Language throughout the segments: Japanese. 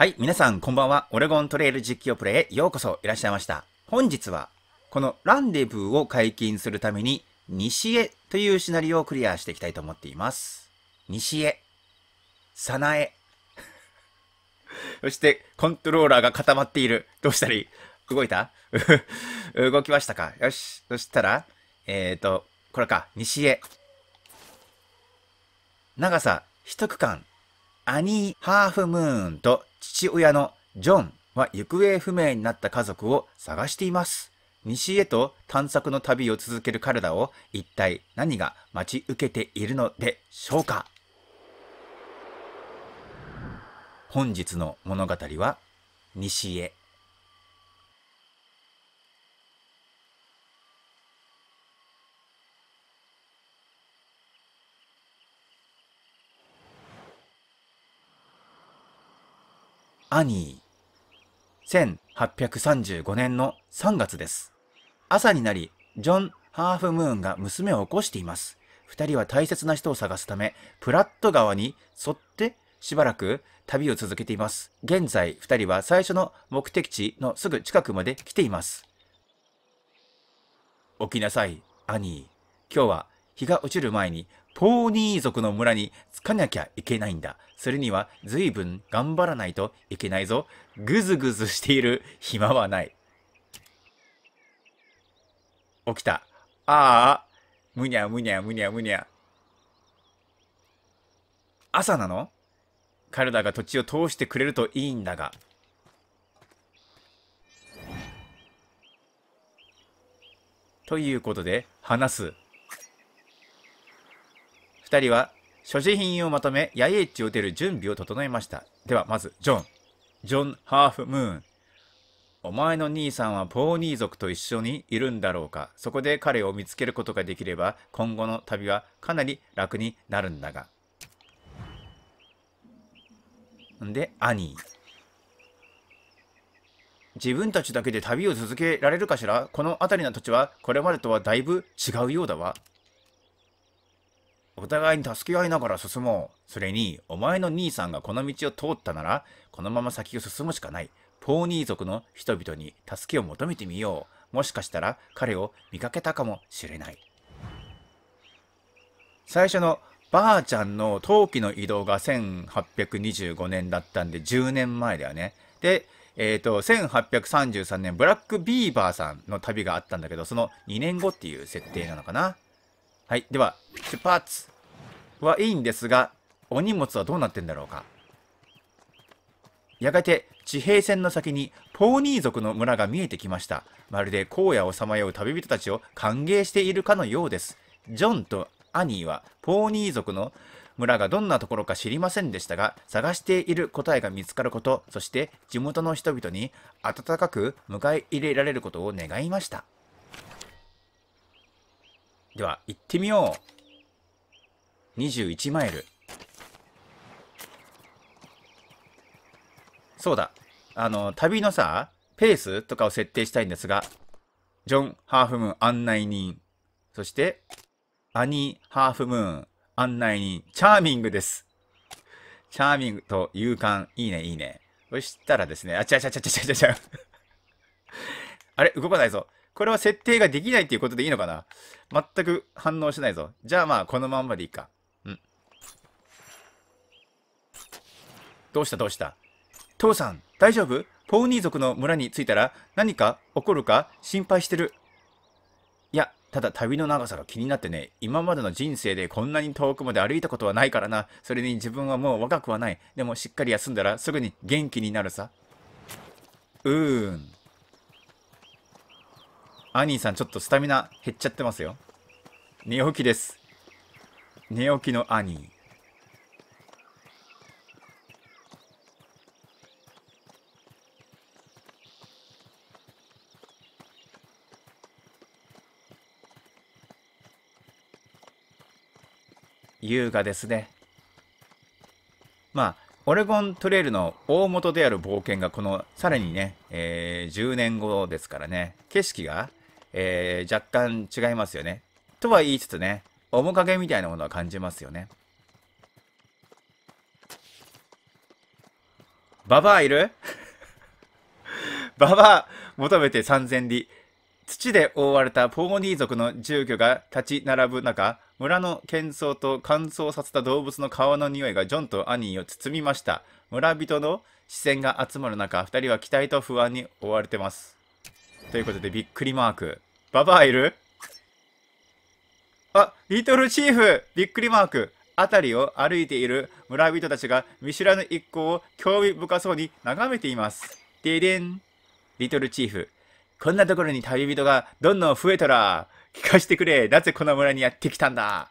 はい、皆さんこんばんは。オレゴントレイル実況プレイへようこそいらっしゃいました。本日は、このランデブーを解禁するために、西へというシナリオをクリアしていきたいと思っています。西へ、さなえ。そして、コントローラーが固まっている。どうしたらいい動いた 動きましたかよし。そしたら、えっ、ー、と、これか、西へ。長さ、一区間、アニー・ハーフムーンと父親のジョンは行方不明になった家族を探しています。西へと探索の旅を続ける彼らを一体何が待ち受けているのでしょうか本日の物語は西へアニー。1835年の3月です。朝になり、ジョン・ハーフムーンが娘を起こしています。二人は大切な人を探すため、プラット川に沿ってしばらく旅を続けています。現在、二人は最初の目的地のすぐ近くまで来ています。起きなさい、アニー。今日は日が落ちる前にポーニー族の村に着かなきゃいけないんだ。それには随分頑張らないといけないぞ。ぐずぐずしている暇はない。起きた。ああ、むにゃむにゃむにゃむにゃ。朝なの彼らが土地を通してくれるといいんだが。ということで、話す2人は所持品をまとめ、野営地を出る準備を整えました。では、まず、ジョン。ジョン・ハーフ・ムーン。お前の兄さんはポーニー族と一緒にいるんだろうか。そこで彼を見つけることができれば、今後の旅はかなり楽になるんだが。んで、アニー。自分たちだけで旅を続けられるかしらこの辺りの土地はこれまでとはだいぶ違うようだわ。お互いに助け合いながら進もう。それに、お前の兄さんがこの道を通ったなら、このまま先を進むしかない。ポーニー族の人々に助けを求めてみよう。もしかしたら彼を見かけたかもしれない。最初のばあちゃんの陶器の移動が1825年だったんで10年前だよね。で、えっ、ー、と、1833年ブラックビーバーさんの旅があったんだけど、その2年後っていう設定なのかな。はい。では、出発はいいんですが、お荷物はどうなってんだろうか。やがて地平線の先にポーニー族の村が見えてきました。まるで荒野をさまよう旅人たちを歓迎しているかのようです。ジョンとアニーはポーニー族の村がどんなところか知りませんでしたが、探している答えが見つかること、そして地元の人々に温かく迎え入れられることを願いました。では、行ってみよう !21 マイル。そうだ。あの、旅のさ、ペースとかを設定したいんですが、ジョン・ハーフムーン案内人、そして、アニー・ハーフムーン案内人、チャーミングです。チャーミングと勇敢、いいね、いいね。そしたらですね、あ、ちゃちゃちゃちゃちゃちゃ。あれ動かないぞ。これは設定ができないっていうことでいいのかな全く反応しないぞ。じゃあまあ、このまんまでいいか。うん。どうしたどうした父さん、大丈夫ポーニー族の村に着いたら何か起こるか心配してる。いや、ただ旅の長さが気になってね、今までの人生でこんなに遠くまで歩いたことはないからな。それに自分はもう若くはない。でもしっかり休んだらすぐに元気になるさ。うーん。アニーさん、ちょっとスタミナ減っちゃってますよ。寝起きです。寝起きのアニー。優雅ですね。まあ、オレゴントレイルの大元である冒険がこのさらにね、えー、10年後ですからね景色がえー、若干違いますよね。とは言いつつね、面影みたいなものは感じますよね。ババアいる ババア求めて3000里。土で覆われたポーニー族の住居が立ち並ぶ中、村の喧騒と乾燥させた動物の皮の匂いがジョンとアニーを包みました。村人の視線が集まる中、2人は期待と不安に追われてます。ということで、びっくりマーク。ババアいるあ、リトルチーフびっくりマーク。辺りを歩いている村人たちが見知らぬ一行を興味深そうに眺めています。ででん。リトルチーフ。こんなところに旅人がどんどん増えたら、聞かせてくれ。なぜこの村にやってきたんだ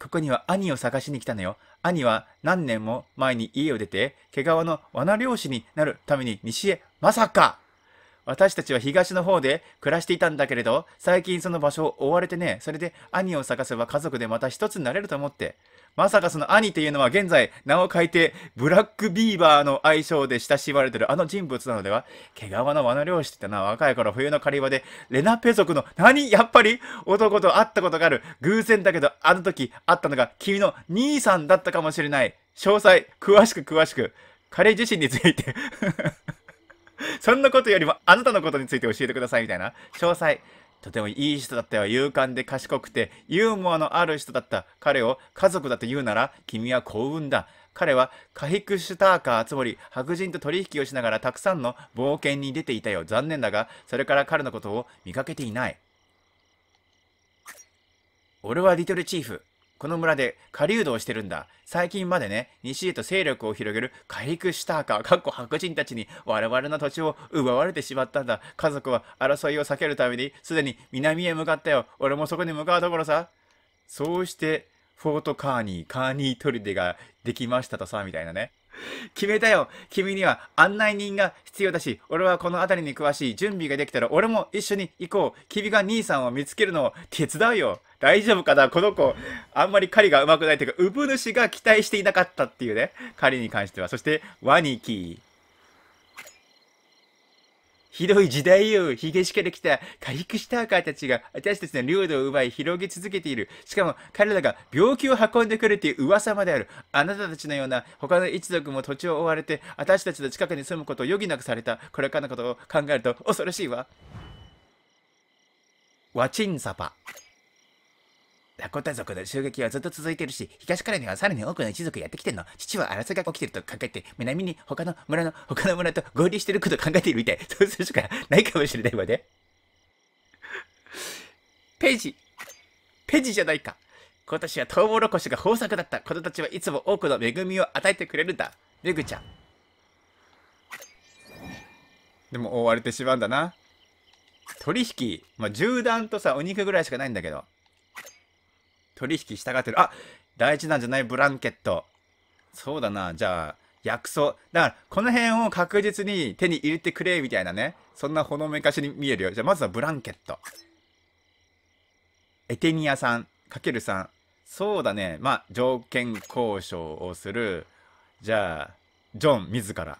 ここには兄を探しに来たのよ。兄は何年も前に家を出て、毛皮の罠漁師になるために西へ、まさか私たちは東の方で暮らしていたんだけれど、最近その場所を追われてね、それで兄を探せば家族でまた一つになれると思って。まさかその兄っていうのは現在名を変えてブラックビーバーの愛称で親しまれてるあの人物なのでは毛皮の罠漁師ってな、若い頃冬の狩り場でレナペ族の何やっぱり男と会ったことがある。偶然だけどあの時会ったのが君の兄さんだったかもしれない。詳細、詳しく詳しく。彼自身についてそんなことよりもあなたのことについて教えてくださいみたいな。詳細。とてもいい人だったよ。勇敢で賢くて、ユーモアのある人だった。彼を家族だと言うなら、君は幸運だ。彼はカヒクシュターカー、つまり白人と取引をしながらたくさんの冒険に出ていたよ。残念だが、それから彼のことを見かけていない。俺はリトルチーフ。この村で狩人をしてるんだ。最近までね、西へと勢力を広げるカリクシターカー、かっこ白人たちに我々の土地を奪われてしまったんだ。家族は争いを避けるために、すでに南へ向かったよ。俺もそこに向かうところさ。そうして、フォートカーニー、カーニートリデができましたとさ、みたいなね。決めたよ君には案内人が必要だし、俺はこの辺りに詳しい準備ができたら俺も一緒に行こう。君が兄さんを見つけるのを手伝うよ大丈夫かなこの子、あんまり狩りが上手くないというか、産主が期待していなかったっていうね、狩りに関しては。そして、ワニキー。ひどい時代よ。ヒゲシから来た回復したーカーたちが私たちの領土を奪い広げ続けている。しかも彼らが病気を運んでくるっていう噂まである。あなたたちのような他の一族も土地を追われて私たちの近くに住むことを余儀なくされた。これからのことを考えると恐ろしいわ。ワチンサパ。ラタ族の襲撃はずっと続いてるし、東からにはさらに多くの一族やってきてんの。父は争いが起きてると考えて、南に他の村の他の村と合流してること考えているみたい。そうするしかないかもしれないわね。ページ。ページじゃないか。今年はトウモロコシが豊作だった。子供たちはいつも多くの恵みを与えてくれるんだ。メグちゃん。でも覆われてしまうんだな。取引、まあ、銃弾とさ、お肉ぐらいしかないんだけど。取引したがってる。あ大事なんじゃないブランケット。そうだな。じゃあ、薬草。だから、この辺を確実に手に入れてくれ、みたいなね。そんなほのめかしに見えるよ。じゃあ、まずはブランケット。エテニアさん、かけるさん。そうだね。まあ、条件交渉をする。じゃあ、ジョン自ら。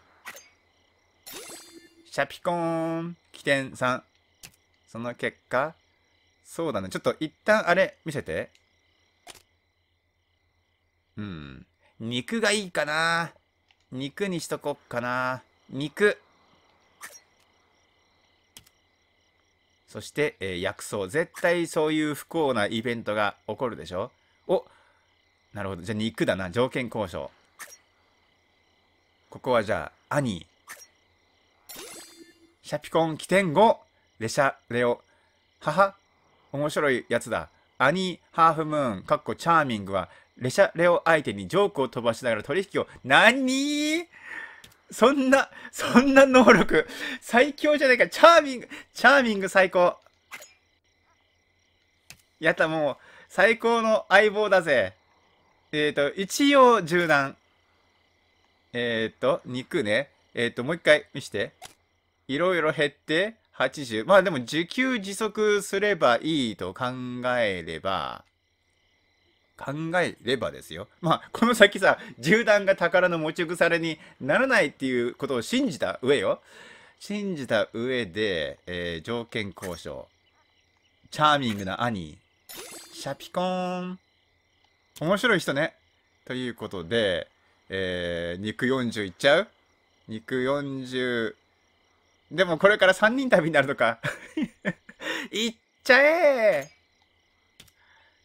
シャピコーン、起点さん。その結果そうだね。ちょっと一旦あれ見せて。うん。肉がいいかな。肉にしとこっかな。肉。そして、えー、薬草。絶対そういう不幸なイベントが起こるでしょおなるほど。じゃあ肉だな。条件交渉。ここはじゃあ、兄。シャピコン起点5。レシャ、レオ。母面白いやつだ。アニー・ハーフムーン、かっこチャーミングは、レシャレオ相手にジョークを飛ばしながら取引を、何そんな、そんな能力、最強じゃないか、チャーミング、チャーミング最高。やった、もう、最高の相棒だぜ。えっ、ー、と、一応柔軟。えっ、ー、と、肉ね。えっ、ー、と、もう一回見して。いろいろ減って、80。まあでも自給自足すればいいと考えれば、考えればですよ。まあ、この先さ、銃弾が宝の持ち腐れにならないっていうことを信じた上よ。信じた上で、えー、条件交渉。チャーミングな兄。シャピコーン。面白い人ね。ということで、えー、肉40いっちゃう肉40でもこれから3人旅になるのか。行 っちゃえ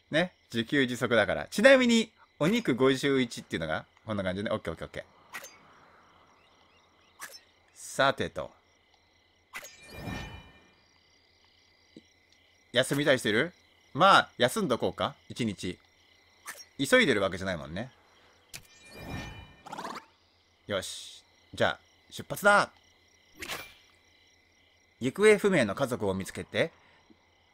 ね、自給自足だから。ちなみに、お肉51っていうのが、こんな感じでね。オッケーオッケーオッケー。さてと。休みたいしてるまあ、休んどこうか。一日。急いでるわけじゃないもんね。よし。じゃあ、出発だ行方不明の家族を見つけて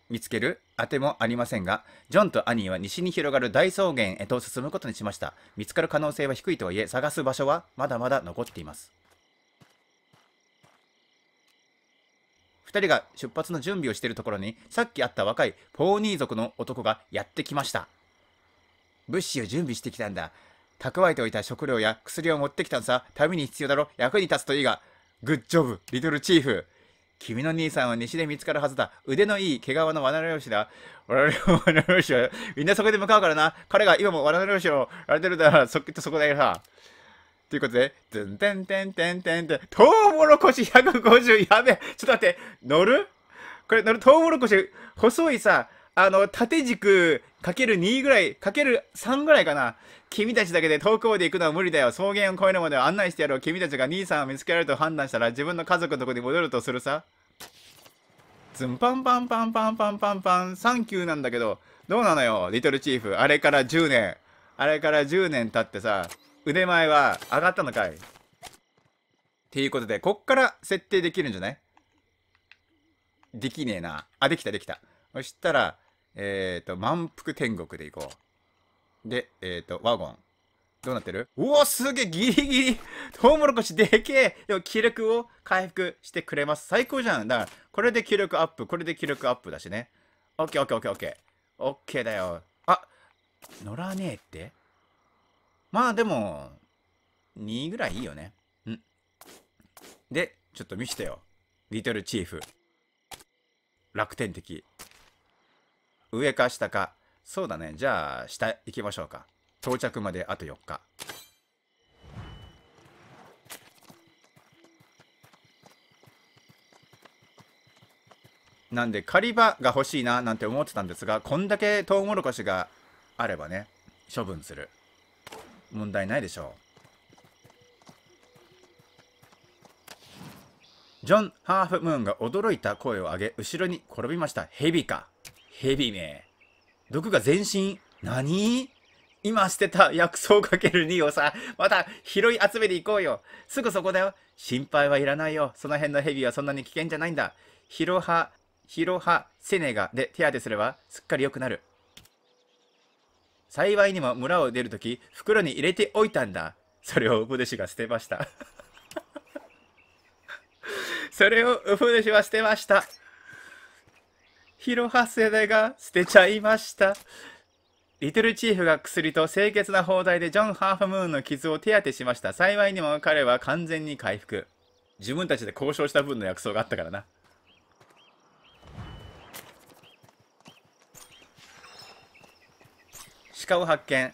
見つけるあてもありませんがジョンとアニーは西に広がる大草原へと進むことにしました見つかる可能性は低いとはいえ探す場所はまだまだ残っています2人が出発の準備をしているところにさっき会った若いポーニー族の男がやってきました物資を準備してきたんだ蓄えておいた食料や薬を持ってきたのさ旅に必要だろ役に立つといいがグッジョブリトルチーフ君の兄さんは西で見つかるはずだ。腕のいい毛皮の罠漁師だ。罠漁師は、みんなそこで向かうからな。彼が今も罠漁師をやれてるだら、そっとそこだよさ。ということで、ンテンテンテンテンテン、トウモロコシ150、やべえ、ちょっと待って、乗るこれ乗る、トウモロコシ、細いさ、あの、縦軸かける2ぐらい、かける3ぐらいかな。君たちだけで遠くまで行くのは無理だよ。草原を越えるまでは案内してやろう。君たちが兄さんを見つけられると判断したら自分の家族のとこに戻るとするさ。ズンパンパンパンパンパンパンパン、サンキューなんだけど、どうなのよ、リトルチーフ。あれから10年。あれから10年経ってさ、腕前は上がったのかいっていうことで、こっから設定できるんじゃないできねえな。あ、できたできた。そしたら、えっ、ー、と、満腹天国でいこう。で、えっ、ー、と、ワゴン。どうなってるうおすげえギリギリトウモロコシでけえでも気力を回復してくれます。最高じゃん。だから、これで気力アップ、これで気力アップだしね。オッケーオッケーオッケーオッケー。オッケーだよ。あ乗らねえってまあでも、2ぐらいいいよね。うん。で、ちょっと見してよ。リトルチーフ。楽天的。上か下か。そうだね。じゃあ、下行きましょうか。到着まであと4日。なんで、狩り場が欲しいななんて思ってたんですが、こんだけトウモロコシがあればね、処分する。問題ないでしょう。ジョン・ハーフムーンが驚いた声を上げ、後ろに転びました。ヘビか。ヘビめ。毒が全身何今捨てた薬草かける2をさ、また拾い集めで行こうよ。すぐそこだよ。心配はいらないよ。その辺のヘビはそんなに危険じゃないんだ。ヒロハ、ヒロハ、セネガで手当てすればすっかり良くなる。幸いにも村を出るとき、袋に入れておいたんだ。それをウブデシが捨てました。それをウブデシは捨てました。ヒロハセが捨てちゃいました。リトルチーフが薬と清潔な砲台でジョン・ハーフムーンの傷を手当てしました。幸いにも彼は完全に回復。自分たちで交渉した分の薬草があったからな。鹿を発見。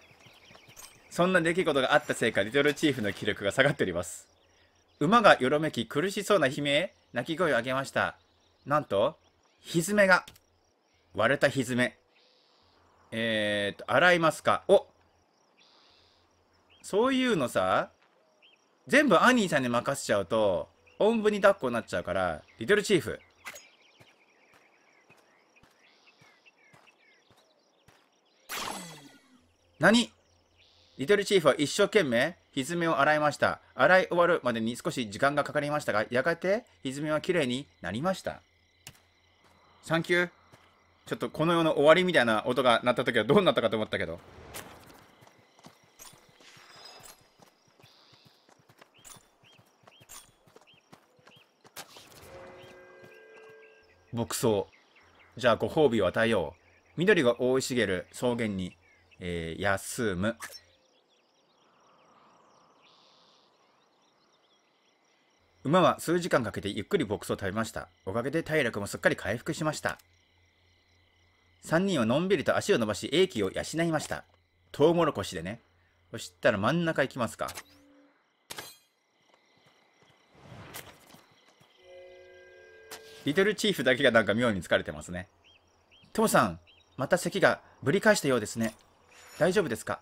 そんな出来事があったせいか、リトルチーフの気力が下がっております。馬がよろめき苦しそうな悲鳴、鳴き声を上げました。なんと、蹄が、割れた蹄えー、っと、洗いますか。おそういうのさ、全部アニーさんに任せちゃうと、おんぶに抱っこになっちゃうから、リトルチーフ。何リトルチーフは一生懸命、ひめを洗いました。洗い終わるまでに少し時間がかかりましたが、やがて、ひめはきれいになりました。サンキューちょっとこの世の終わりみたいな音が鳴った時はどうなったかと思ったけど牧草じゃあご褒美を与えよう緑が生い茂る草原に、えー、休む馬は数時間かけてゆっくり牧草を食べました。おかげで体力もすっかり回復しました。3人はのんびりと足を伸ばし、英気を養いました。トウモロコシでね。そしたら真ん中行きますか。リトルチーフだけがなんか妙に疲れてますね。トモさん、また咳がぶり返したようですね。大丈夫ですか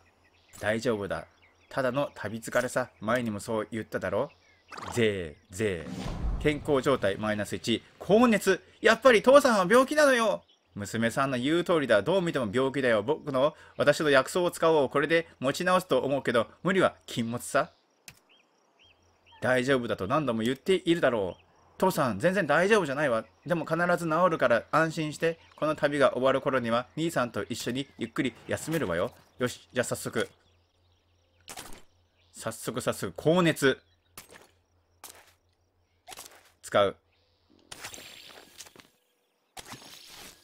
大丈夫だ。ただの旅疲れさ。前にもそう言っただろう。ぜーぜー健康状態マイナス1高熱やっぱり父さんは病気なのよ娘さんの言う通りだどう見ても病気だよ僕の私の薬草を使おうこれで持ち直すと思うけど無理は禁物さ大丈夫だと何度も言っているだろう父さん全然大丈夫じゃないわでも必ず治るから安心してこの旅が終わる頃には兄さんと一緒にゆっくり休めるわよよしじゃあ早速早速早速高熱使う。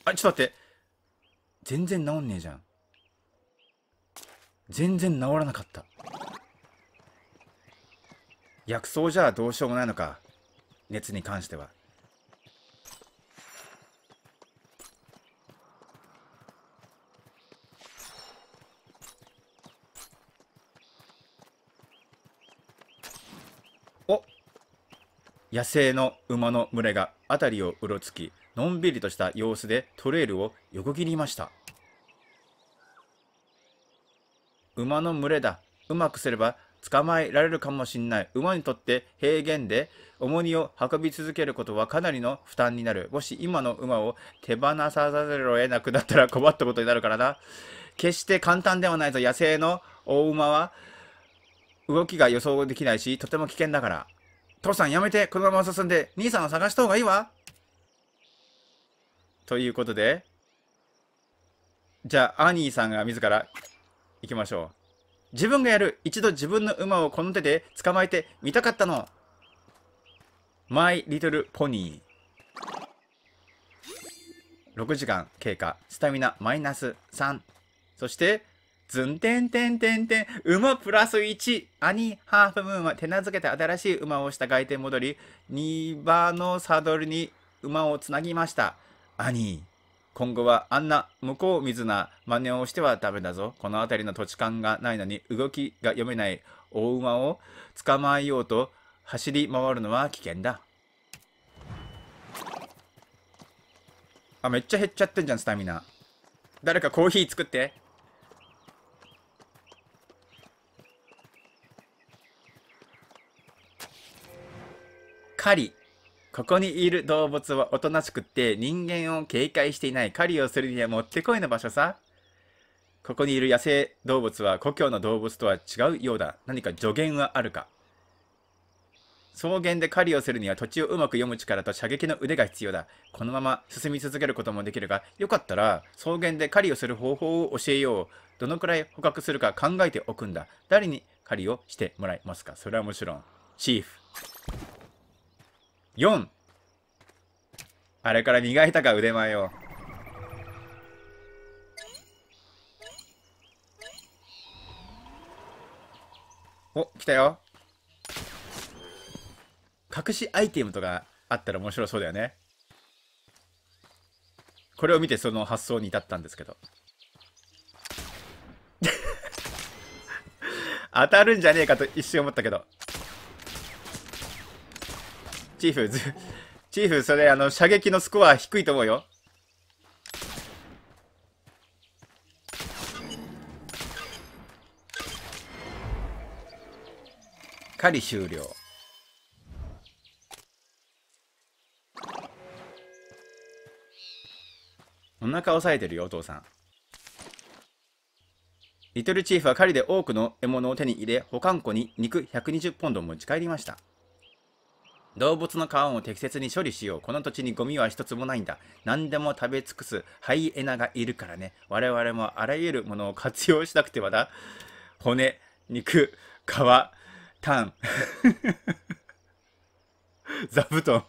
あ、ちょっと待って。全然治んねえじゃん。全然治らなかった。薬草じゃどうしようもないのか。熱に関しては。野生の馬の群れが辺りをうろつき、のんびりとした様子でトレイルを横切りました。馬の群れだ。うまくすれば捕まえられるかもしんない。馬にとって平原で重荷を運び続けることはかなりの負担になる。もし今の馬を手放さざるを得なくなったら困ったことになるからな。決して簡単ではないぞ。野生の大馬は動きが予想できないし、とても危険だから。父さんやめて、このまま進んで、兄さんを探した方がいいわ。ということで、じゃあ、アニーさんが自ら行きましょう。自分がやる。一度自分の馬をこの手で捕まえてみたかったの。マイ・リトル・ポニー。6時間経過。スタミナマイナス3。そして、ズンテンテンテンテン、馬プラス1。アニーハーフムーンは手なずけて新しい馬をした外転戻り、2番のサドルに馬をつなぎました。アニー。今後はあんな向こう水な真似をしてはダメだぞ。この辺りの土地勘がないのに動きが読めない大馬を捕まえようと走り回るのは危険だ。あ、めっちゃ減っちゃってんじゃん、スタミナ。誰かコーヒー作って。狩り。ここにいる動物はおとなしくって人間を警戒していない狩りをするにはもってこいの場所さ。ここにいる野生動物は故郷の動物とは違うようだ。何か助言はあるか。草原で狩りをするには土地をうまく読む力と射撃の腕が必要だ。このまま進み続けることもできるが、よかったら草原で狩りをする方法を教えよう。どのくらい捕獲するか考えておくんだ。誰に狩りをしてもらいますかそれはもちろん、チーフ。4あれから磨いたか腕前をお来たよ隠しアイテムとかあったら面白そうだよねこれを見てその発想に至ったんですけど 当たるんじゃねえかと一瞬思ったけどチーフ、チーフ、それ、あの、射撃のスコア低いと思うよ。狩り終了。お腹押さえてるよ、お父さん。リトルチーフは狩りで多くの獲物を手に入れ、保管庫に肉120ポンドを持ち帰りました。動物の皮を適切に処理しよう。この土地にゴミは一つもないんだ。何でも食べ尽くすハイエナがいるからね。我々もあらゆるものを活用しなくてはだ。骨、肉、皮、タン。座布団。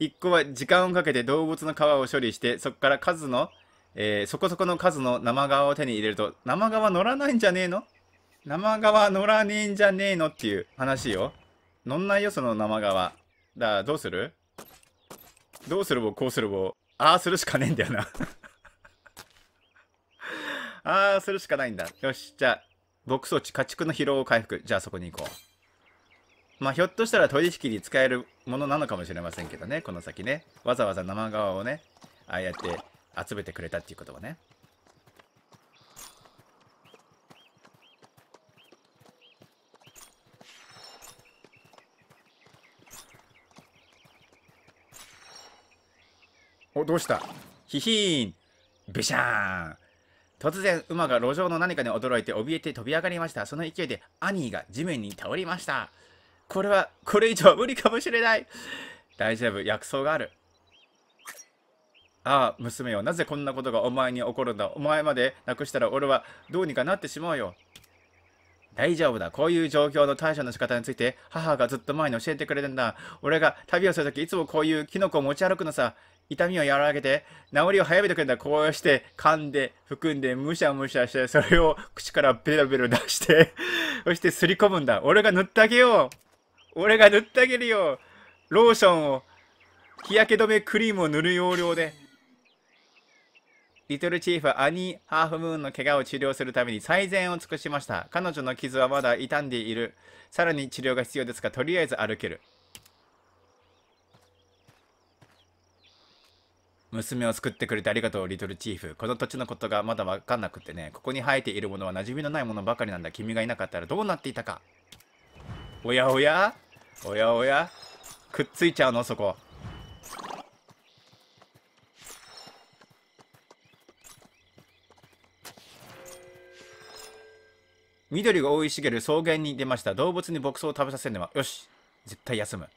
一個は時間をかけて動物の皮を処理して、そこから数の、えー、そこそこの数の生皮を手に入れると、生皮乗らないんじゃねえの生皮乗らねえんじゃねえのっていう話よ。乗んないよ、その生川。だ、どうするどうするぼ、こうするぼ。ああ、するしかねえんだよな ああ、するしかないんだ。よし、じゃあ、牧草地、家畜の疲労を回復。じゃあ、そこに行こう。まあ、ひょっとしたら取引に使えるものなのかもしれませんけどね、この先ね。わざわざ生川をね、ああやって集めてくれたっていうことはね。お、どうしたヒヒーンベシャーン突然、馬が路上の何かに驚いて怯えて飛び上がりました。その勢いで、アニーが地面に倒りました。これは、これ以上無理かもしれない。大丈夫、薬草がある。ああ、娘よ、なぜこんなことがお前に起こるんだ。お前までなくしたら俺はどうにかなってしまうよ。大丈夫だ。こういう状況の対処の仕方について、母がずっと前に教えてくれるんだ。俺が旅をするとき、いつもこういうキノコを持ち歩くのさ。痛みを和らげて、治りを早めてくれたこうして、噛んで、含んで、むしゃむしゃして、それを口からベロベロ出して そしてすり込むんだ。俺が塗ってあげよう俺が塗ってあげるよローションを、日焼け止めクリームを塗る要領で。リトルチーフはアニー・ハーフムーンの怪我を治療するために最善を尽くしました。彼女の傷はまだ傷んでいる。さらに治療が必要ですが、とりあえず歩ける。娘を救ってくれてありがとう、リトルチーフ。この土地のことがまだわかんなくてね。ここに生えているものは馴染みのないものばかりなんだ。君がいなかったらどうなっていたか。おやおやおやおやくっついちゃうの、そこ。緑が覆い茂る草原に出ました。動物に牧草を食べさせるのは、よし絶対休む。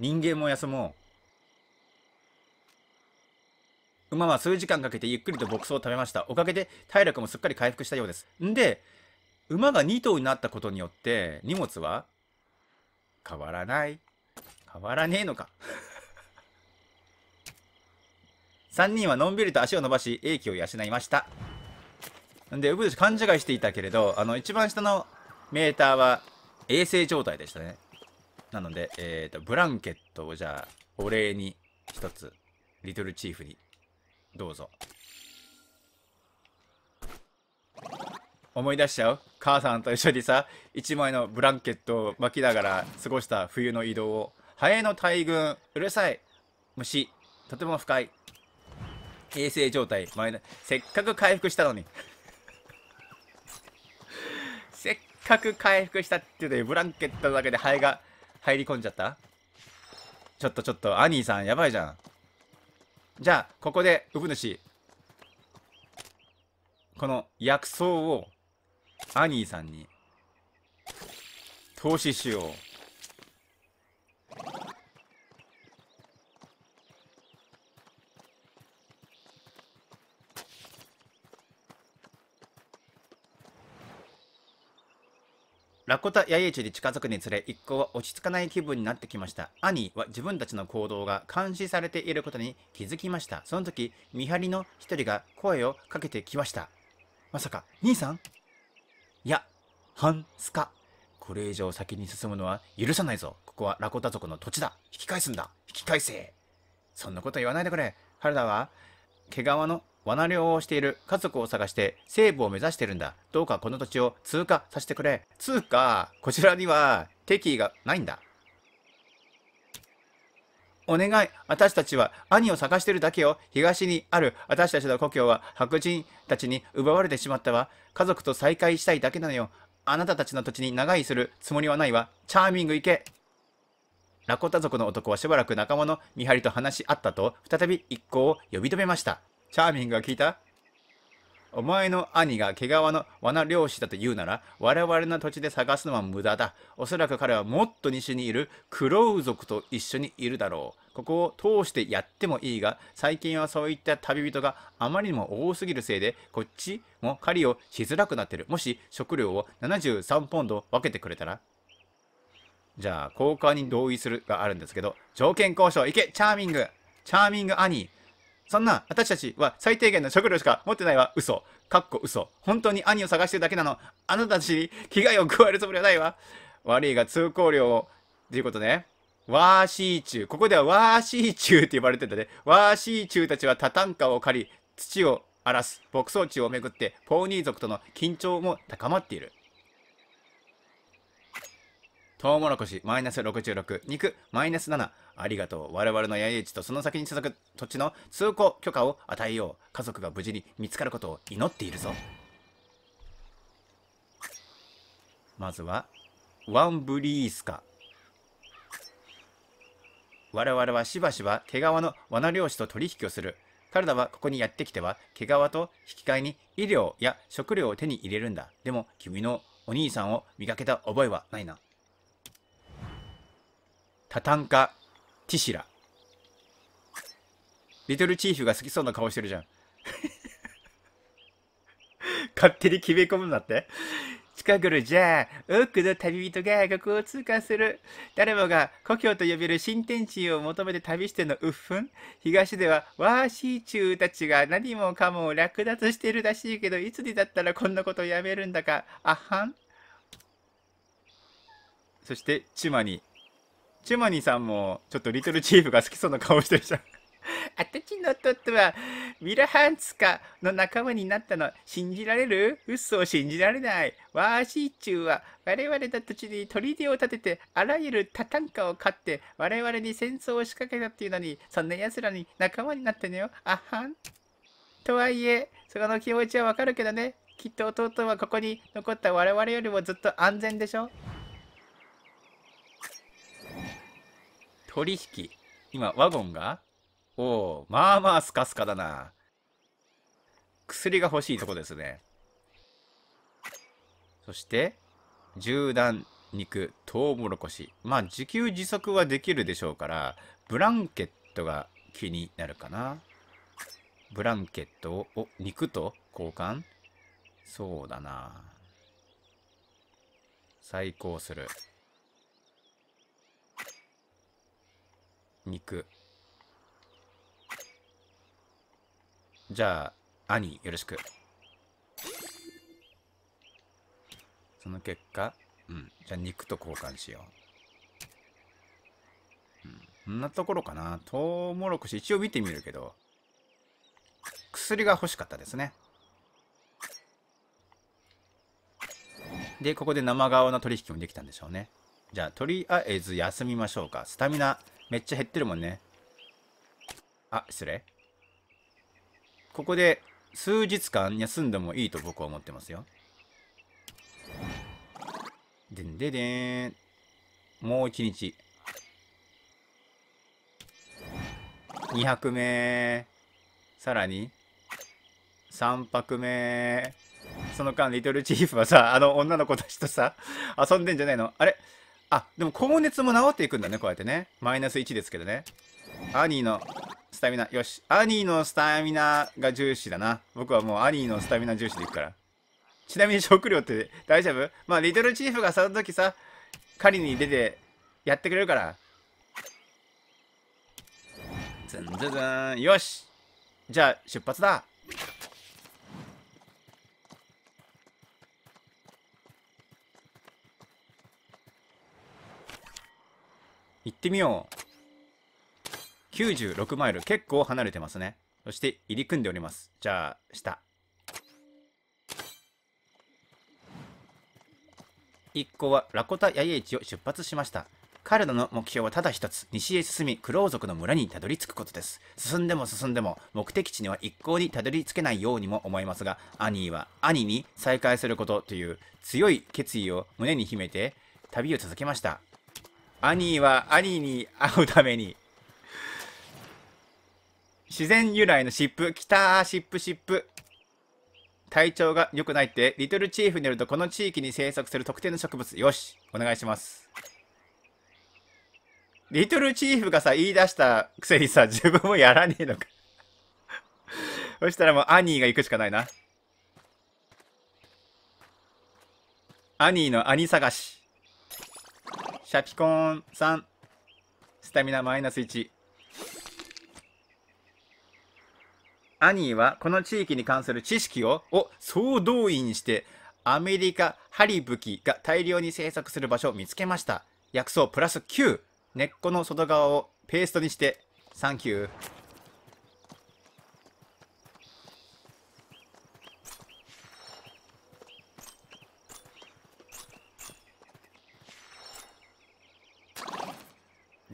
人間も休もう。馬は数時間かけてゆっくりと牧草を食べました。おかげで体力もすっかり回復したようです。んで、馬が2頭になったことによって、荷物は変わらない。変わらねえのか。3 人はのんびりと足を伸ばし、英気を養いました。んで、ウブ勘違いしていたけれど、あの、一番下のメーターは衛生状態でしたね。なので、えっ、ー、と、ブランケットをじゃあ、お礼に一つ、リトルチーフにどうぞ思い出しちゃう母さんと一緒にさ1枚のブランケットを巻きながら過ごした冬の移動をハエの大群うるさい虫とても不快衛生状態前せっかく回復したのに せっかく回復したっていうのにブランケットだけでハエが入り込んじゃったちょっとちょっとアニーさんやばいじゃんじゃあ、ここで、ウブ主、この薬草を、アニーさんに、投資しよう。ラコタ野営地に近づくにつれ一行は落ち着かない気分になってきました兄は自分たちの行動が監視されていることに気づきましたその時見張りの一人が声をかけてきましたまさか兄さんいやハンスカこれ以上先に進むのは許さないぞここはラコタ族の土地だ引き返すんだ引き返せそんなこと言わないでくれ原田は毛皮の罠漁をしている家族を探して西部を目指してるんだ。どうかこの土地を通過させてくれ。つうか、こちらには敵意がないんだ。お願い、私たちは兄を探してるだけよ。東にある私たちの故郷は白人たちに奪われてしまったわ。家族と再会したいだけなのよ。あなたたちの土地に長居するつもりはないわ。チャーミング行け。ラコタ族の男はしばらく仲間の見張りと話し合ったと、再び一行を呼び止めました。チャーミングが聞いたお前の兄が毛皮の罠漁師だと言うなら、我々の土地で探すのは無駄だ。おそらく彼はもっと西にいるクロウ族と一緒にいるだろう。ここを通してやってもいいが、最近はそういった旅人があまりにも多すぎるせいで、こっちも狩りをしづらくなってる。もし食料を73ポンド分けてくれたらじゃあ、交換に同意するがあるんですけど、条件交渉、いけチャーミングチャーミング兄そんな、私たちは最低限の食料しか持ってないは嘘。かっこ嘘。本当に兄を探してるだけなの。あなたたちに危害を加えるつもりはないわ。悪いが通行料を、ということね。ワーシーチュー。ここではワーシーチューって言われてたね。ワーシーチューたちはタタンカを借り、土を荒らす牧草地をめぐって、ポーニー族との緊張も高まっている。トウモロコシマイナス66、肉マイナス7、ありがとう。我々の野営地とその先に続く土地の通行許可を与えよう。家族が無事に見つかることを祈っているぞ。まずは、ワンブリースカ。我々はしばしば毛皮の罠漁師と取引をする。彼らはここにやってきては、毛皮と引き換えに医療や食料を手に入れるんだ。でも、君のお兄さんを見かけた覚えはないな。タタンカティシラ。リトルチーフが好きそうな顔してるじゃん。勝手に決め込むんだって。近頃じゃあ、多くの旅人がここを通過する。誰もが故郷と呼べる新天地を求めて旅してのうっふん。東ではワーシーチューたちが何もかも略奪してるらしいけど、いつにだったらこんなことをやめるんだか、あはん。そして、チマにチュマニさんもちょっとリトルチーフが好きそうな顔してるじゃん あ私の弟はウィラハンツカの仲間になったの信じられる嘘信じられないワーシーチューは我々の土地に砦を立ててあらゆるタタンカを飼って我々に戦争を仕掛けたっていうのにそんな奴らに仲間になってのよあはんとはいえそこの気持ちはわかるけどねきっと弟はここに残った我々よりもずっと安全でしょ取引。今、ワゴンがおお、まあまあスカスカだな。薬が欲しいとこですね。そして、銃弾、肉、トウモロコシ。まあ、自給自足はできるでしょうから、ブランケットが気になるかな。ブランケットを、お、肉と交換そうだな。再考する。肉じゃあ兄よろしくその結果うんじゃあ肉と交換しよう、うん、こんなところかなトウモロコシ一応見てみるけど薬が欲しかったですねでここで生顔の取引もできたんでしょうねじゃあとりあえず休みましょうかスタミナめっちゃ減ってるもんね。あ、失礼。ここで数日間休んでもいいと僕は思ってますよ。でんででん。もう一日。2泊目。さらに、3泊目。その間、リトルチーフはさ、あの女の子たちとさ、遊んでんじゃないのあれあ、でも高熱も治っていくんだね、こうやってね。マイナス1ですけどね。アニーのスタミナ。よし。アニーのスタミナが重視だな。僕はもうアニーのスタミナ重視でいくから。ちなみに食料って大丈夫まあ、リトルチーフがその時さ、狩りに出てやってくれるから。ズンズズン。よし。じゃあ、出発だ。行ってみよう。96マイル。結構離れてますね。そして入り組んでおります。じゃあ、下。一行はラコタ八重市を出発しました。彼らの目標はただ一つ、西へ進み、クロウ族の村にたどり着くことです。進んでも進んでも、目的地には一向にたどり着けないようにも思いますが、アニーは兄に再会することという強い決意を胸に秘めて、旅を続けました。アニーは兄に会うために。自然由来の湿布。きたー、湿布湿布。体調が良くないって、リトルチーフによるとこの地域に生息する特定の植物。よし、お願いします。リトルチーフがさ、言い出したくせにさ、自分もやらねえのかそしたらもうアニーが行くしかないな。アニーの兄探し。シャピコーン3スタミナマイナス1。アニーはこの地域に関する知識を、を総動員して、アメリカハリブキが大量に生息する場所を見つけました。薬草プラス9。根っこの外側をペーストにして、サンキュー。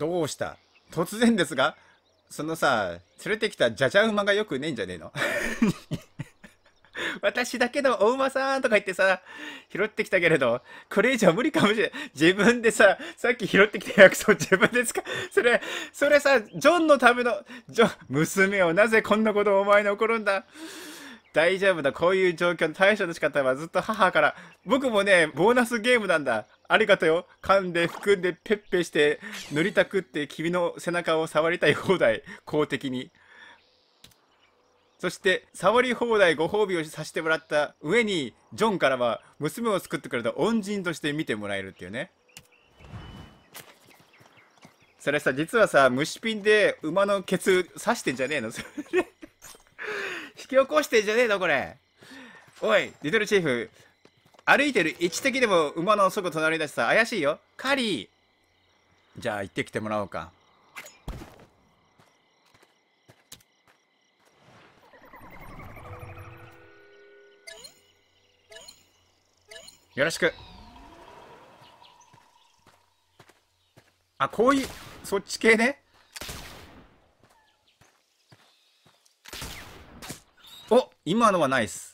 どうした突然ですが、そのさ、連れてきたじゃじゃ馬がよくねえんじゃねえの 私だけのお馬さんとか言ってさ、拾ってきたけれど、これ以上無理かもしれん。自分でさ、さっき拾ってきた薬草自分ですかそれ、それさ、ジョンのための、ジョン、娘をなぜこんなことをお前に怒るんだ大丈夫だ、こういう状況の対処の仕方はずっと母から、僕もね、ボーナスゲームなんだ。ありがとよ。噛んで、含んで、ペッペして、塗りたくって、君の背中を触りたい放題、公的に。そして、触り放題ご褒美をさせてもらった上に、ジョンからは、娘を作ってくれた恩人として見てもらえるっていうね。それさ、実はさ、虫ピンで馬のケツ刺してんじゃねえのそれ引き起こしてんじゃねえのこれ。おい、リトルチーフ、歩いてる位置的でも馬のすぐ隣だしさ、怪しいよ。カリー。じゃあ行ってきてもらおうか。よろしく。あ、こういう、そっち系ね。お、今のはナイス。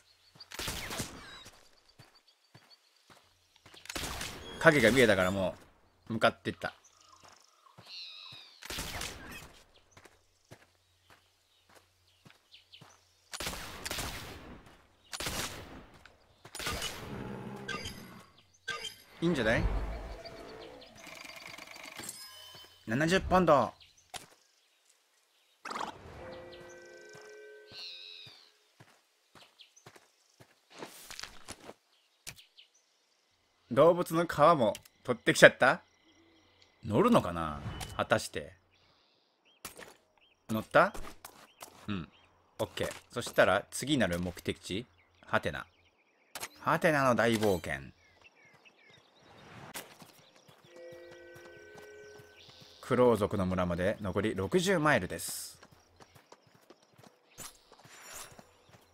影が見えたからもう、向かってった。いいんじゃない ?70 ポンド動物の皮も取ってきちゃった乗るのかな果たして乗ったうん OK そしたら次なる目的地ハテナハテナの大冒険クロー族の村まで残り60マイルです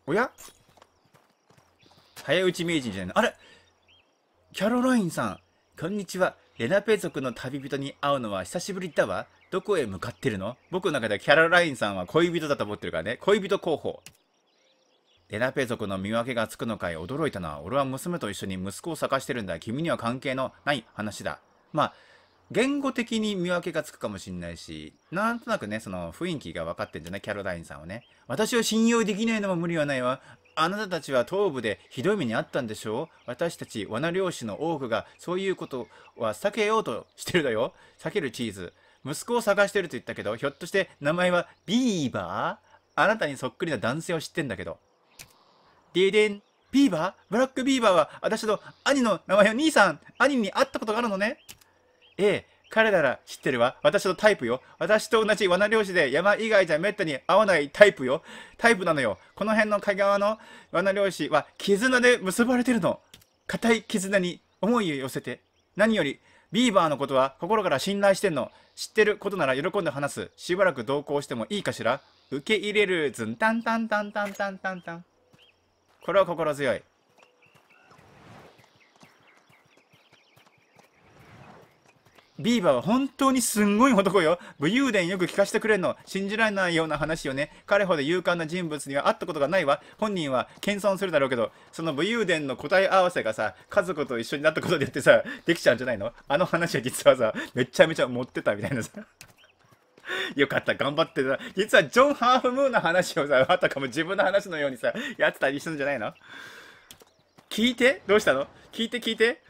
おや早打ち名人じゃないのあれキャロラインさん、こんにちは。レナペ族の旅人に会うのは久しぶりだわ。どこへ向かってるの僕の中ではキャロラインさんは恋人だと思ってるからね。恋人候補。レナペ族の見分けがつくのかい驚いたな。俺は娘と一緒に息子を探してるんだ。君には関係のない話だ。まあ、言語的に見分けがつくかもしんないし、なんとなくね、その雰囲気が分かってんじゃないキャロラインさんはね。私を信用できないのも無理はないわ。あなたたちは東部でひどい目に遭ったんでしょう私たち罠漁師の多くがそういうことは避けようとしてるだよ。避けるチーズ。息子を探してると言ったけど、ひょっとして名前はビーバーあなたにそっくりな男性を知ってんだけど。ディデン。ビーバーブラックビーバーは私の兄の名前を兄さん。兄に会ったことがあるのね。ええ、彼なら知ってるわ。私のタイプよ。私と同じ罠漁師で山以外じゃめったに会わないタイプよ。タイプなのよ。この辺の海側の罠漁師は絆で結ばれてるの。固い絆に思いを寄せて。何より、ビーバーのことは心から信頼してんの。知ってることなら喜んで話す。しばらく同行してもいいかしら受け入れるずんたんたんたんたんたんたん。これは心強い。ビーバーは本当にすんごい男よ。武勇伝よく聞かせてくれんの。信じられないような話をね。彼ほど勇敢な人物には会ったことがないわ。本人は謙遜するだろうけど、その武勇伝の答え合わせがさ、家族と一緒になったことでやってさ、できちゃうんじゃないのあの話は実はさ、めちゃめちゃ持ってたみたいなさ。よかった、頑張ってた。実はジョン・ハーフムーンの話をさ、あたかも自分の話のようにさ、やってたりするんじゃないの聞いてどうしたの聞いて聞いて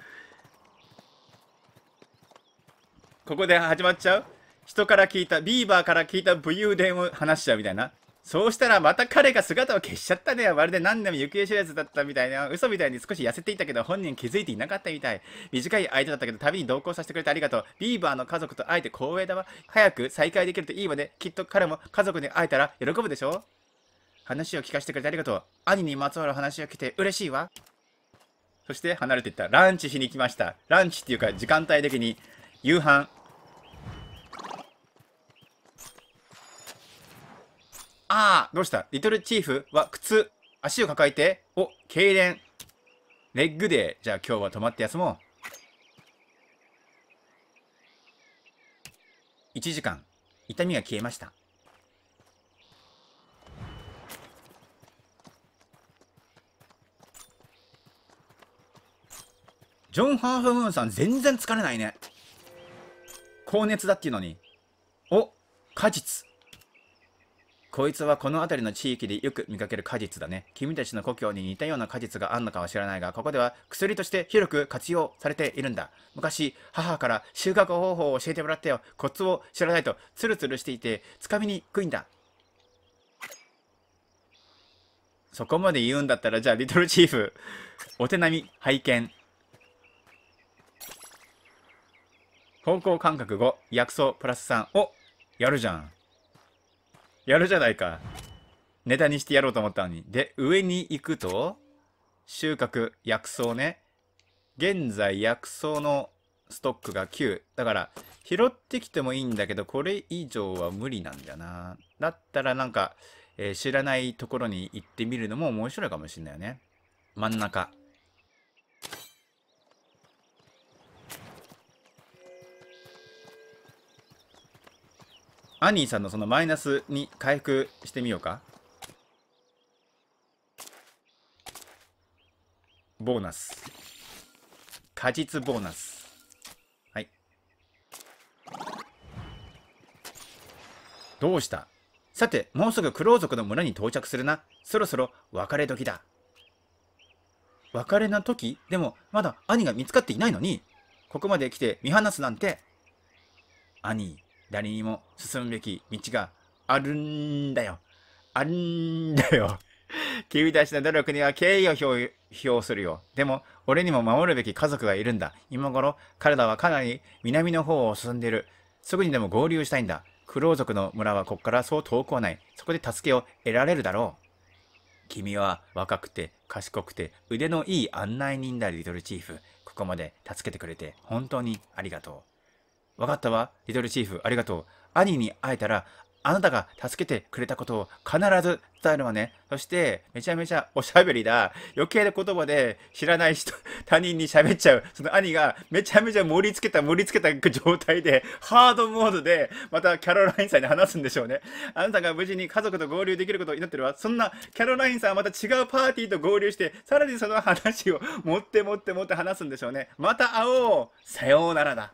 ここで始まっちゃう人から聞いた、ビーバーから聞いた武勇伝を話しちゃうみたいな。そうしたらまた彼が姿を消しちゃったね。まるで何でも行方知らずだったみたいな。嘘みたいに少し痩せていたけど本人気づいていなかったみたい。短い相手だったけど旅に同行させてくれてありがとう。ビーバーの家族と会えて光栄だわ。早く再会できるといいわね。きっと彼も家族に会えたら喜ぶでしょ話を聞かせてくれてありがとう。兄にまつわる話を聞いて嬉しいわ。そして離れていった。ランチしに来ました。ランチっていうか時間帯的に夕飯。あどうしたリトルチーフは靴。足を抱えて。お、痙攣。レッグデー。じゃあ今日は泊まって休もう。1時間。痛みが消えました。ジョン・ハーフムーンさん全然疲れないね。高熱だっていうのに。お、果実。こいつはこの辺りの地域でよく見かける果実だね。君たちの故郷に似たような果実があんのかは知らないが、ここでは薬として広く活用されているんだ。昔、母から収穫方法を教えてもらったよ。コツを知らないと、ツルツルしていて、つかみにくいんだ。そこまで言うんだったら、じゃあ、リトルチーフ、お手並み拝見。方向感覚5、薬草プラス3おやるじゃん。やるじゃないか。ネタにしてやろうと思ったのに。で、上に行くと、収穫、薬草ね。現在、薬草のストックが9。だから、拾ってきてもいいんだけど、これ以上は無理なんだよな。だったらなんか、えー、知らないところに行ってみるのも面白いかもしれないよね。真ん中。アニーさんのそのマイナスに回復してみようか。ボーナス。果実ボーナス。はい。どうしたさて、もうすぐクロー族の村に到着するな。そろそろ別れ時だ。別れな時でも、まだ兄が見つかっていないのに、ここまで来て見放すなんて。兄。誰にも進むべき道があるんだよ。あるんだよ。君たちの努力には敬意を表表するよ。でも、俺にも守るべき家族がいるんだ。今頃、彼らはかなり南の方を進んでいる。すぐにでも合流したいんだ。クロー族の村はここからそう遠くはない。そこで助けを得られるだろう。君は若くて賢くて腕のいい案内人だ、リトルチーフ。ここまで助けてくれて本当にありがとう。わかったわ、リトルチーフ、ありがとう。兄に会えたら、あなたが助けてくれたことを必ず伝えるわね。そして、めちゃめちゃおしゃべりだ。余計な言葉で知らない人、他人に喋っちゃう。その兄がめちゃめちゃ盛り付けた盛り付けた状態で、ハードモードで、またキャロラインさんに話すんでしょうね。あなたが無事に家族と合流できることを祈ってるわ。そんなキャロラインさんはまた違うパーティーと合流して、さらにその話を持って持って持って話すんでしょうね。また会おうさようならだ。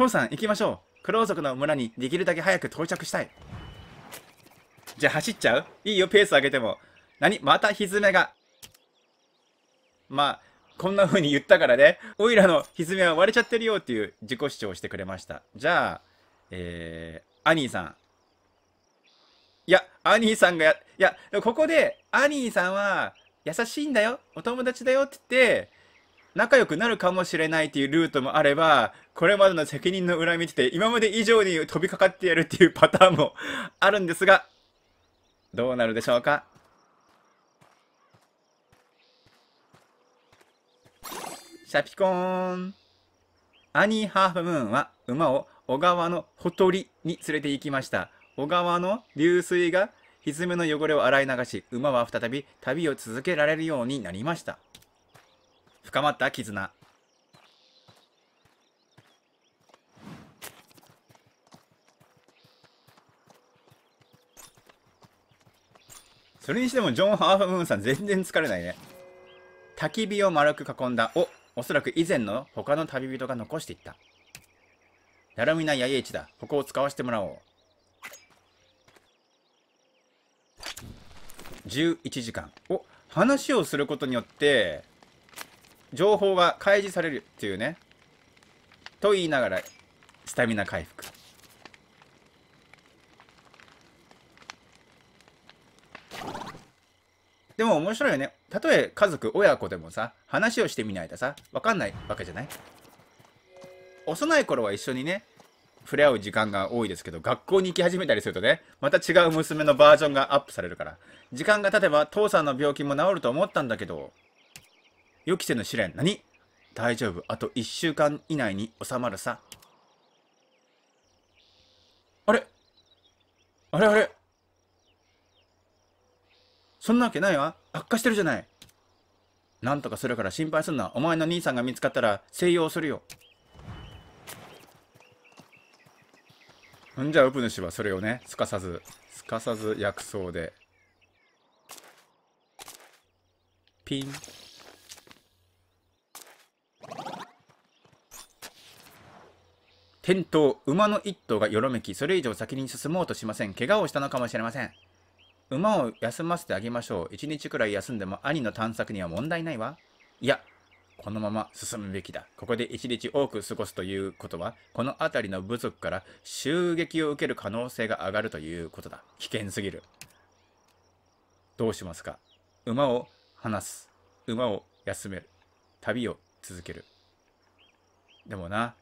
父さん行きましょうクロウ族の村にできるだけ早く到着したいじゃあ走っちゃういいよペース上げても何またひづめがまあこんな風に言ったからねおいらのひづめは割れちゃってるよっていう自己主張をしてくれましたじゃあえー、アニーさんいやアニーさんがやいやここでアニーさんは優しいんだよお友達だよって言って仲良くなるかもしれないっていうルートもあれば、これまでの責任の裏見てて、今まで以上に飛びかかってやるっていうパターンもあるんですが、どうなるでしょうかシャピコーン。アニーハーフムーンは馬を小川のほとりに連れて行きました。小川の流水がひずめの汚れを洗い流し、馬は再び旅を続けられるようになりました。深まった絆それにしてもジョン・ハーフムーンさん全然疲れないね焚き火を丸く囲んだおおそらく以前の他の旅人が残していったダラミナ野営地だここを使わせてもらおう11時間お話をすることによって情報が開示されるっていうねと言いながらスタミナ回復でも面白いよねたとえ家族親子でもさ話をしてみないとさ分かんないわけじゃない幼い頃は一緒にね触れ合う時間が多いですけど学校に行き始めたりするとねまた違う娘のバージョンがアップされるから時間が経てば父さんの病気も治ると思ったんだけど予期せぬ試練何大丈夫あと1週間以内に収まるさあれあれあれそんなわけないわ悪化してるじゃないなんとかするから心配すんなお前の兄さんが見つかったら静養するよんじゃあウプ主はそれをねすかさずすかさず薬草でピン転倒、馬の一頭がよろめき、それ以上先に進もうとしません。怪我をしたのかもしれません。馬を休ませてあげましょう。一日くらい休んでも兄の探索には問題ないわ。いや、このまま進むべきだ。ここで一日多く過ごすということは、この辺りの部族から襲撃を受ける可能性が上がるということだ。危険すぎる。どうしますか馬を離す。馬を休める。旅を続ける。でもな、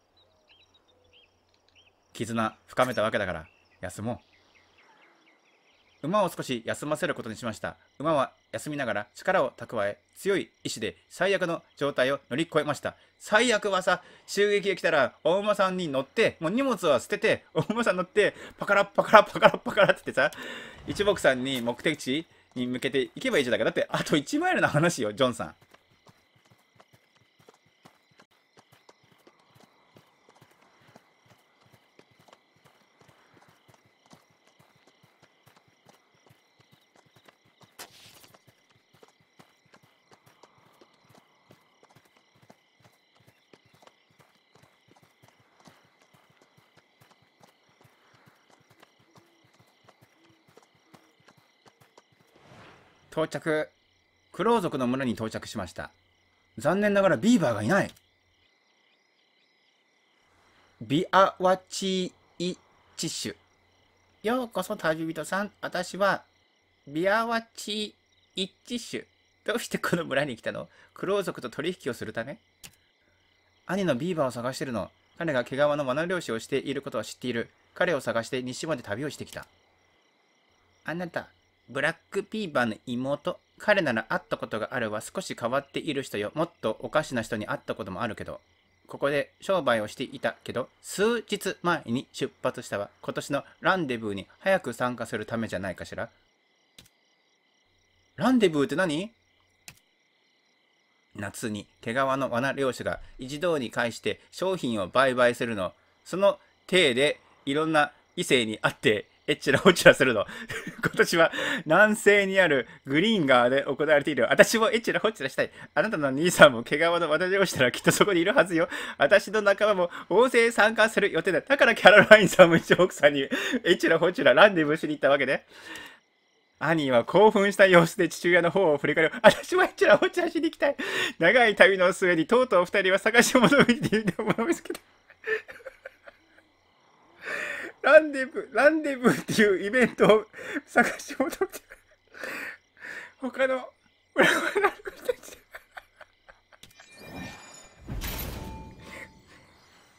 絆深めたわけだから、休もう。馬を少し休ませることにしました。馬は休みながら力を蓄え、強い意志で最悪の状態を乗り越えました。最悪はさ、襲撃が来たら、お馬さんに乗って、もう荷物は捨てて、お馬さん乗って、パカラパカラパカラパカラってさ、一目散に目的地に向けていけばいいじゃだけどだって、あと1マイルの話よ、ジョンさん。到着。クロウ族の村に到着しました。残念ながらビーバーがいない。ビアワチイチシュ。ようこそ旅人さん。私は、ビアワチイチシュ。どうしてこの村に来たのクロウ族と取引をするため兄のビーバーを探してるの。彼が毛皮の罠漁師をしていることは知っている。彼を探して西まで旅をしてきた。あなた、ブラックピーバーの妹彼なら会ったことがあるは少し変わっている人よもっとおかしな人に会ったこともあるけどここで商売をしていたけど数日前に出発したは今年のランデブーに早く参加するためじゃないかしらランデブーって何夏に毛皮の罠漁師が一堂に会して商品を売買するのその体でいろんな異性に会ってえちらおちらするの。今年は南西にあるグリーン川で行われている。私もえちらほちらしたい。あなたの兄さんも毛皮の私をしたらきっとそこにいるはずよ。私の仲間も大勢参加する予定だ。だからキャロラインさんも一応奥さんにえちらほちらランデブーしに行ったわけね。兄は興奮した様子で父親の方を振り返る。私はえちらほちらしに行きたい。長い旅の末にとうとう二人は探し物を見つけた。ランデブ、ランデブっていうイベントを探し求めて、他の、裏の人たち。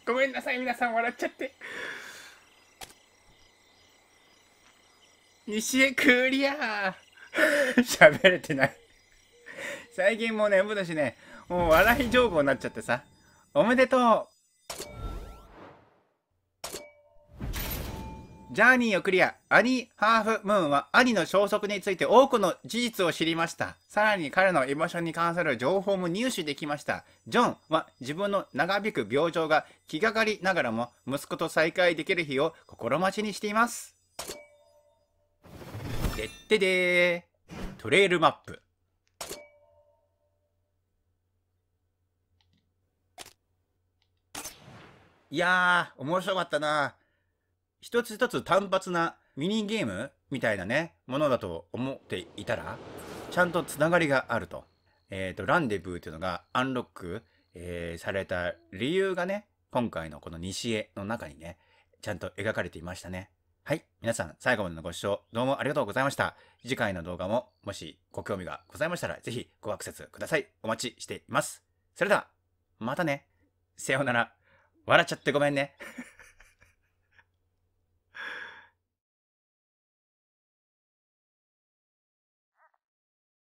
ごめんなさい、皆さん笑っちゃって。西へクリア喋れてない最近もうね、僕たしね、もう笑い上手になっちゃってさ、おめでとうジャーニーをクリア、アニ・ハーフ・ムーンは兄の消息について多くの事実を知りました。さらに彼のエモーションに関する情報も入手できました。ジョンは自分の長引く病状が気がかりながらも息子と再会できる日を心待ちにしています。でってでー。トレイルマップ。いやー、面白かったな一つ一つ単発なミニゲームみたいなね、ものだと思っていたら、ちゃんとつながりがあると。えっ、ー、と、ランデブーっていうのがアンロック、えー、された理由がね、今回のこの西絵の中にね、ちゃんと描かれていましたね。はい。皆さん、最後までのご視聴どうもありがとうございました。次回の動画も、もしご興味がございましたら、ぜひごアクセスください。お待ちしています。それでは、またね。さようなら。笑っちゃってごめんね。